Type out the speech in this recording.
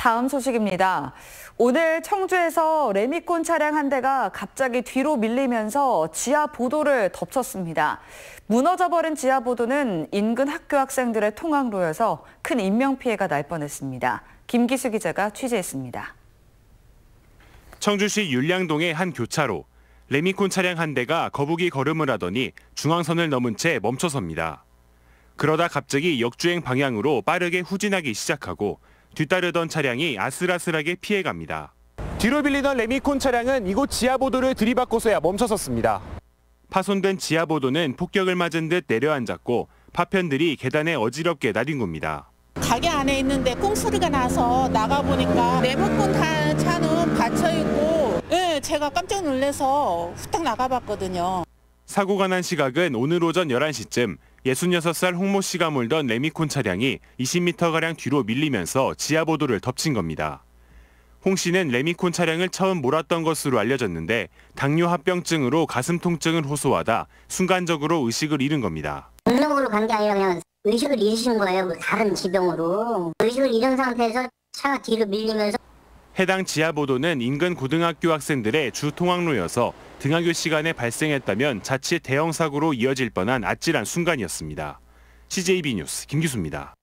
다음 소식입니다. 오늘 청주에서 레미콘 차량 한 대가 갑자기 뒤로 밀리면서 지하 보도를 덮쳤습니다. 무너져버린 지하 보도는 인근 학교 학생들의 통학로여서 큰 인명피해가 날 뻔했습니다. 김기수 기자가 취재했습니다. 청주시 율량동의 한 교차로 레미콘 차량 한 대가 거북이 걸음을 하더니 중앙선을 넘은 채 멈춰섭니다. 그러다 갑자기 역주행 방향으로 빠르게 후진하기 시작하고 뒤따르던 차량이 아슬아슬하게 피해갑니다. 뒤로 빌리던 레미콘 차량은 이곳 지하보도를 들이받고서야 멈춰섰습니다. 파손된 지하보도는 폭격을 맞은 듯 내려앉았고 파편들이 계단에 어지럽게 나뒹굽니다. 가게 안에 있는데 꽁소리가 나서 나가보니까 레모콘 차는 받쳐있고 네, 제가 깜짝 놀래서 후딱 나가봤거든요. 사고가 난 시각은 오늘 오전 11시쯤 66살 홍모 씨가 몰던 레미콘 차량이 20m가량 뒤로 밀리면서 지하보도를 덮친 겁니다. 홍 씨는 레미콘 차량을 처음 몰았던 것으로 알려졌는데 당뇨 합병증으로 가슴 통증을 호소하다 순간적으로 의식을 잃은 겁니다. 당뇨으로 간 게 아니라 그냥 의식을 잃으신 거예요. 뭐 다른 지병으로. 의식을 잃은 상태에서 차가 뒤로 밀리면서 해당 지하보도는 인근 고등학교 학생들의 주 통학로여서 등하교 시간에 발생했다면 자칫 대형 사고로 이어질 뻔한 아찔한 순간이었습니다. CJB 뉴스 김기수입니다.